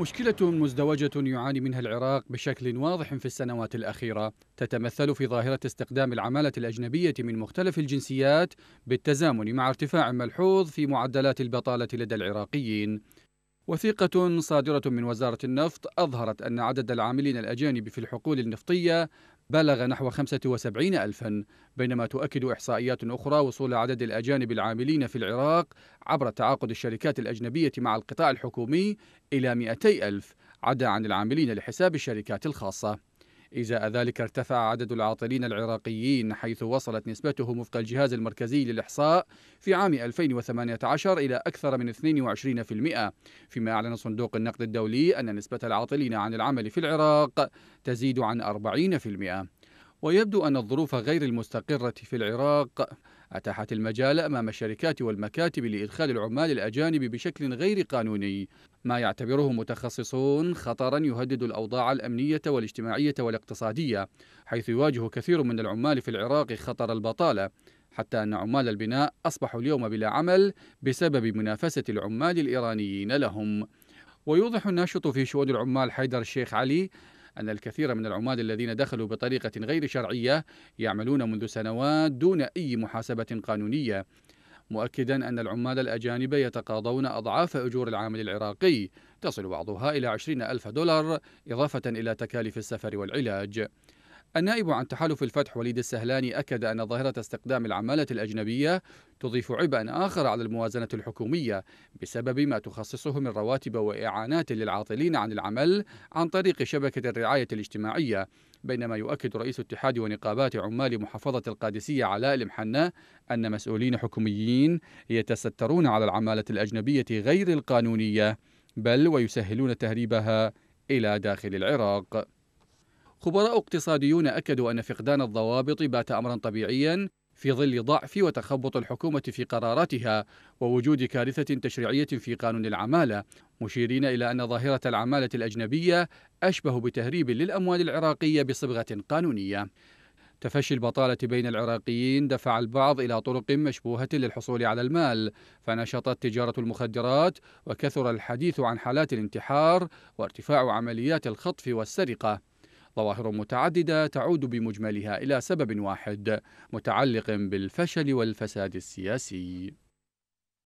مشكلة مزدوجة يعاني منها العراق بشكل واضح في السنوات الأخيرة تتمثل في ظاهرة استخدام العمالة الأجنبية من مختلف الجنسيات بالتزامن مع ارتفاع ملحوظ في معدلات البطالة لدى العراقيين وثيقة صادرة من وزارة النفط أظهرت أن عدد العاملين الأجانب في الحقول النفطية بلغ نحو 75 ألفا بينما تؤكد إحصائيات أخرى وصول عدد الأجانب العاملين في العراق عبر تعاقد الشركات الأجنبية مع القطاع الحكومي إلى 200 ألف عدا عن العاملين لحساب الشركات الخاصة إزاء ذلك ارتفع عدد العاطلين العراقيين حيث وصلت نسبته وفق الجهاز المركزي للإحصاء في عام 2018 إلى أكثر من 22% فيما أعلن صندوق النقد الدولي أن نسبة العاطلين عن العمل في العراق تزيد عن 40% ويبدو أن الظروف غير المستقرة في العراق أتاحت المجال أمام الشركات والمكاتب لإدخال العمال الأجانب بشكل غير قانوني ما يعتبره متخصصون خطرا يهدد الأوضاع الأمنية والاجتماعية والاقتصادية حيث يواجه كثير من العمال في العراق خطر البطالة حتى أن عمال البناء أصبحوا اليوم بلا عمل بسبب منافسة العمال الإيرانيين لهم ويوضح الناشط في شؤون العمال حيدر الشيخ علي أن الكثير من العمال الذين دخلوا بطريقة غير شرعية يعملون منذ سنوات دون أي محاسبة قانونية مؤكدا أن العمال الأجانب يتقاضون أضعاف أجور العامل العراقي تصل بعضها إلى 20 ألف دولار إضافة إلى تكاليف السفر والعلاج النائب عن تحالف الفتح وليد السهلاني أكد أن ظاهرة استقدام العمالة الأجنبية تضيف عبئا آخر على الموازنة الحكومية بسبب ما تخصصه من رواتب وإعانات للعاطلين عن العمل عن طريق شبكة الرعاية الاجتماعية بينما يؤكد رئيس اتحاد ونقابات عمال محافظة القادسية علاء المحنة أن مسؤولين حكوميين يتسترون على العمالة الأجنبية غير القانونية بل ويسهلون تهريبها إلى داخل العراق خبراء اقتصاديون أكدوا أن فقدان الضوابط بات أمرا طبيعيا في ظل ضعف وتخبط الحكومة في قراراتها ووجود كارثة تشريعية في قانون العمالة، مشيرين إلى أن ظاهرة العمالة الأجنبية أشبه بتهريب للأموال العراقية بصبغة قانونية. تفشي البطالة بين العراقيين دفع البعض إلى طرق مشبوهة للحصول على المال، فنشطت تجارة المخدرات وكثر الحديث عن حالات الانتحار وارتفاع عمليات الخطف والسرقة. ظواهر متعددة تعود بمجملها إلى سبب واحد متعلق بالفشل والفساد السياسي